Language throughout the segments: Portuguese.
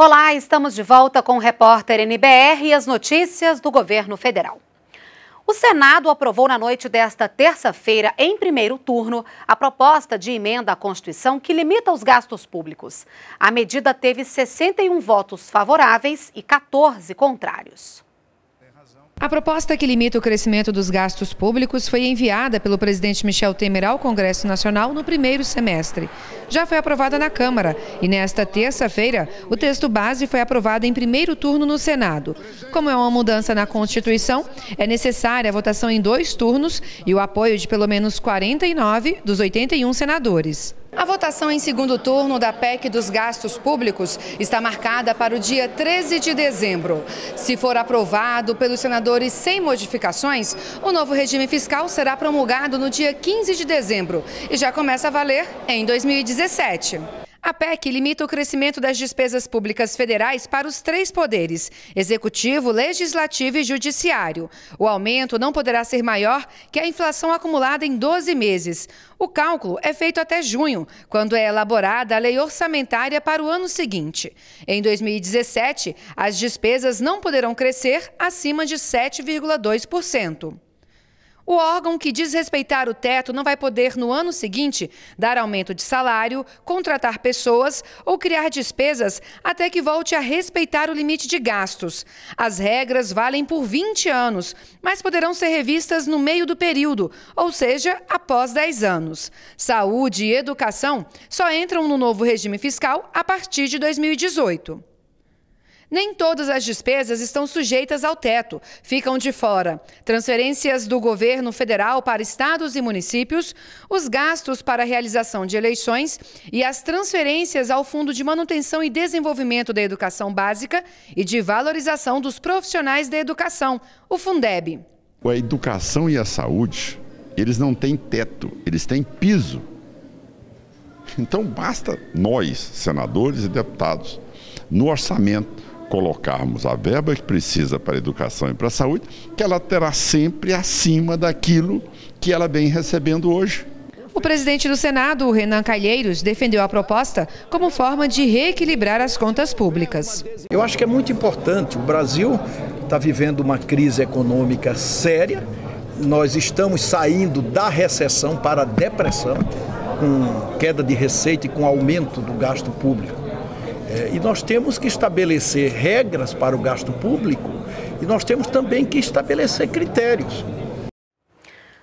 Olá, estamos de volta com o repórter NBR e as notícias do governo federal. O Senado aprovou na noite desta terça-feira, em primeiro turno, a proposta de emenda à Constituição que limita os gastos públicos. A medida teve 61 votos favoráveis e 14 contrários. A proposta que limita o crescimento dos gastos públicos foi enviada pelo presidente Michel Temer ao Congresso Nacional no primeiro semestre. Já foi aprovada na Câmara e nesta terça-feira o texto base foi aprovado em primeiro turno no Senado. Como é uma mudança na Constituição, é necessária a votação em dois turnos e o apoio de pelo menos 49 dos 81 senadores. A votação em segundo turno da PEC dos gastos públicos está marcada para o dia 13 de dezembro. Se for aprovado pelos senadores sem modificações, o novo regime fiscal será promulgado no dia 15 de dezembro e já começa a valer em 2017. A PEC limita o crescimento das despesas públicas federais para os três poderes: executivo, legislativo e judiciário. O aumento não poderá ser maior que a inflação acumulada em 12 meses. O cálculo é feito até junho, quando é elaborada a lei orçamentária para o ano seguinte. Em 2017, as despesas não poderão crescer acima de 7,2%. O órgão que desrespeitar o teto não vai poder, no ano seguinte, dar aumento de salário, contratar pessoas ou criar despesas até que volte a respeitar o limite de gastos. As regras valem por 20 anos, mas poderão ser revistas no meio do período, ou seja, após 10 anos. Saúde e educação só entram no novo regime fiscal a partir de 2018. Nem todas as despesas estão sujeitas ao teto. Ficam de fora transferências do governo federal para estados e municípios, os gastos para a realização de eleições e as transferências ao Fundo de Manutenção e Desenvolvimento da Educação Básica e de Valorização dos Profissionais da Educação, o Fundeb. A educação e a saúde, eles não têm teto, eles têm piso. Então basta nós, senadores e deputados, no orçamento colocarmos a verba que precisa para a educação e para a saúde, que ela terá sempre acima daquilo que ela vem recebendo hoje. O presidente do Senado, Renan Calheiros, defendeu a proposta como forma de reequilibrar as contas públicas. Eu acho que é muito importante. O Brasil está vivendo uma crise econômica séria. Nós estamos saindo da recessão para a depressão, com queda de receita e com aumento do gasto público. É, e nós temos que estabelecer regras para o gasto público e nós temos também que estabelecer critérios.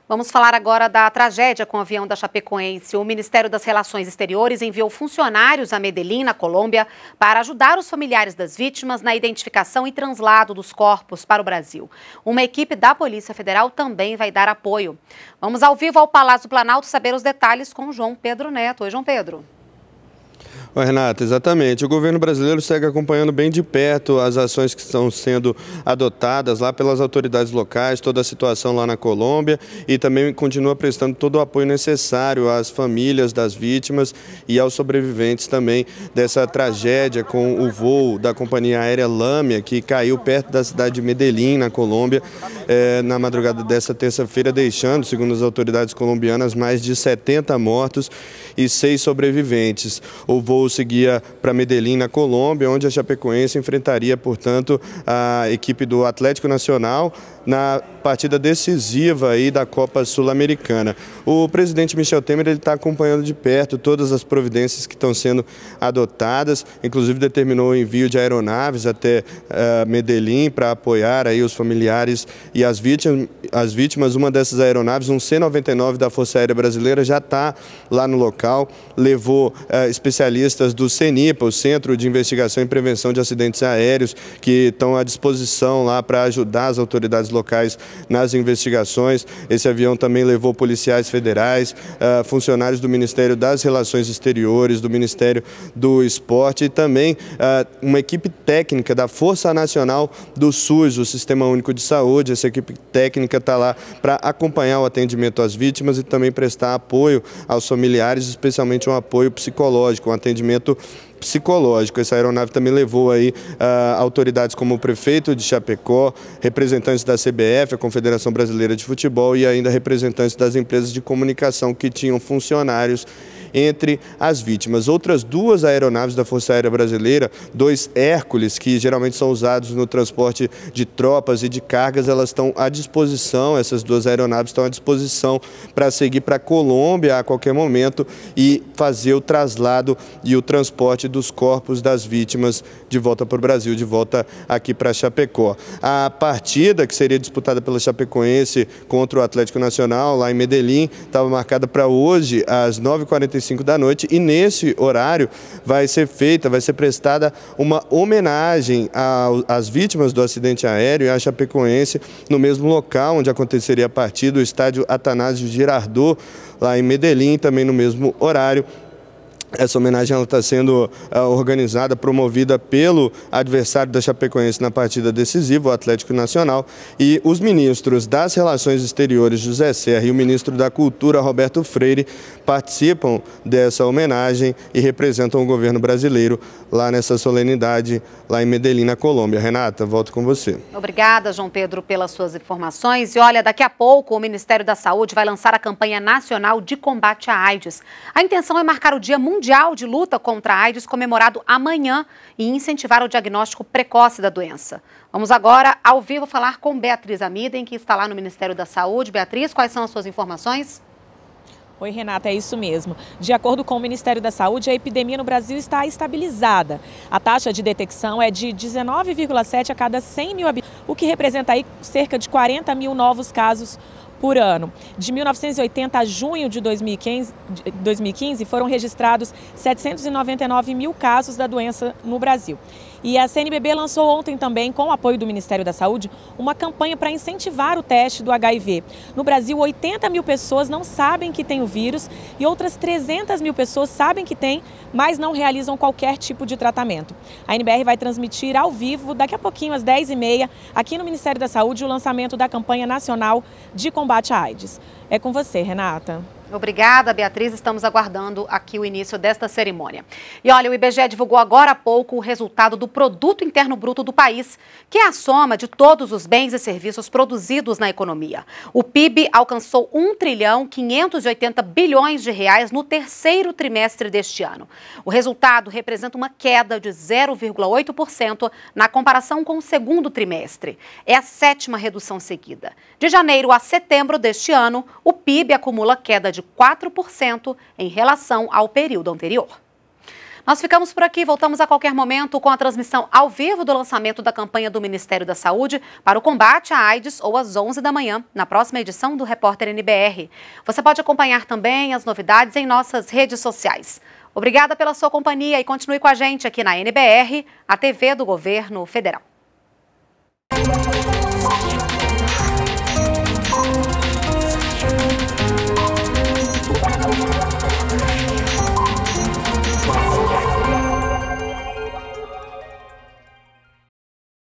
Vamos falar agora da tragédia com o avião da Chapecoense. O Ministério das Relações Exteriores enviou funcionários a Medellín, na Colômbia, para ajudar os familiares das vítimas na identificação e translado dos corpos para o Brasil. Uma equipe da Polícia Federal também vai dar apoio. Vamos ao vivo ao Palácio Planalto saber os detalhes com João Pedro Neto. Oi, João Pedro. Oh, Renata, exatamente. O governo brasileiro segue acompanhando bem de perto as ações que estão sendo adotadas lá pelas autoridades locais, toda a situação lá na Colômbia e também continua prestando todo o apoio necessário às famílias das vítimas e aos sobreviventes também dessa tragédia com o voo da companhia aérea Lâmia, que caiu perto da cidade de Medellín, na Colômbia, eh, na madrugada desta terça-feira, deixando, segundo as autoridades colombianas, mais de 70 mortos e seis sobreviventes. O voo voo seguia para Medellín, na Colômbia, onde a Chapecoense enfrentaria, portanto, a equipe do Atlético Nacional na partida decisiva aí da Copa Sul-Americana. O presidente Michel Temer está acompanhando de perto todas as providências que estão sendo adotadas, inclusive determinou o envio de aeronaves até uh, Medellín para apoiar aí os familiares e as vítimas, as vítimas. Uma dessas aeronaves, um C-99 da Força Aérea Brasileira, já está lá no local, levou uh, especialistas especialistas do CENIPA, o Centro de Investigação e Prevenção de Acidentes Aéreos, que estão à disposição lá para ajudar as autoridades locais nas investigações. Esse avião também levou policiais federais, ah, funcionários do Ministério das Relações Exteriores, do Ministério do Esporte e também ah, uma equipe técnica da Força Nacional do SUS, o Sistema Único de Saúde. Essa equipe técnica está lá para acompanhar o atendimento às vítimas e também prestar apoio aos familiares, especialmente um apoio psicológico, um atendimento atendimento psicológico. Essa aeronave também levou aí uh, autoridades como o prefeito de Chapecó, representantes da CBF, a Confederação Brasileira de Futebol e ainda representantes das empresas de comunicação que tinham funcionários entre as vítimas. Outras duas aeronaves da Força Aérea Brasileira, dois Hércules, que geralmente são usados no transporte de tropas e de cargas, elas estão à disposição, essas duas aeronaves estão à disposição para seguir para a Colômbia a qualquer momento e fazer o traslado e o transporte dos corpos das vítimas de volta para o Brasil, de volta aqui para Chapecó. A partida que seria disputada pela Chapecoense contra o Atlético Nacional, lá em Medellín, estava marcada para hoje, às 9h45 5 da noite e nesse horário vai ser feita, vai ser prestada uma homenagem às vítimas do acidente aéreo e à Chapecoense no mesmo local onde aconteceria a partida, o estádio Atanásio Girardot, lá em Medellín, também no mesmo horário. Essa homenagem está sendo uh, organizada, promovida pelo adversário da Chapecoense na partida decisiva, o Atlético Nacional, e os ministros das Relações Exteriores, José Serra, e o ministro da Cultura, Roberto Freire, participam dessa homenagem e representam o governo brasileiro lá nessa solenidade, lá em Medellín, na Colômbia. Renata, volto com você. Obrigada, João Pedro, pelas suas informações. E olha, daqui a pouco o Ministério da Saúde vai lançar a campanha nacional de combate à AIDS. A intenção é marcar o Dia Mundial Mundial de Luta contra a AIDS, comemorado amanhã, e incentivar o diagnóstico precoce da doença. Vamos agora, ao vivo, falar com Beatriz Amiden, que está lá no Ministério da Saúde. Beatriz, quais são as suas informações? Oi, Renata, é isso mesmo. De acordo com o Ministério da Saúde, a epidemia no Brasil está estabilizada. A taxa de detecção é de 19,7 a cada 100 mil habitantes, o que representa aí cerca de 40 mil novos casos por ano. De 1980 a junho de 2015, 2015 foram registrados 799 mil casos da doença no Brasil. E a CNBB lançou ontem também, com o apoio do Ministério da Saúde, uma campanha para incentivar o teste do HIV. No Brasil, 80 mil pessoas não sabem que tem o vírus e outras 300 mil pessoas sabem que tem, mas não realizam qualquer tipo de tratamento. A NBR vai transmitir ao vivo, daqui a pouquinho, às 10h30, aqui no Ministério da Saúde, o lançamento da campanha nacional de combate à AIDS. É com você, Renata. Obrigada, Beatriz. Estamos aguardando aqui o início desta cerimônia. E olha, o IBGE divulgou agora há pouco o resultado do Produto Interno Bruto do país, que é a soma de todos os bens e serviços produzidos na economia. O PIB alcançou 1 trilhão 580 bilhões de reais no terceiro trimestre deste ano. O resultado representa uma queda de 0,8% na comparação com o segundo trimestre. É a sétima redução seguida. De janeiro a setembro deste ano, o PIB acumula queda de de 4% em relação ao período anterior. Nós ficamos por aqui, voltamos a qualquer momento com a transmissão ao vivo do lançamento da campanha do Ministério da Saúde para o combate à AIDS ou às 11 da manhã, na próxima edição do Repórter NBR. Você pode acompanhar também as novidades em nossas redes sociais. Obrigada pela sua companhia e continue com a gente aqui na NBR, a TV do Governo Federal.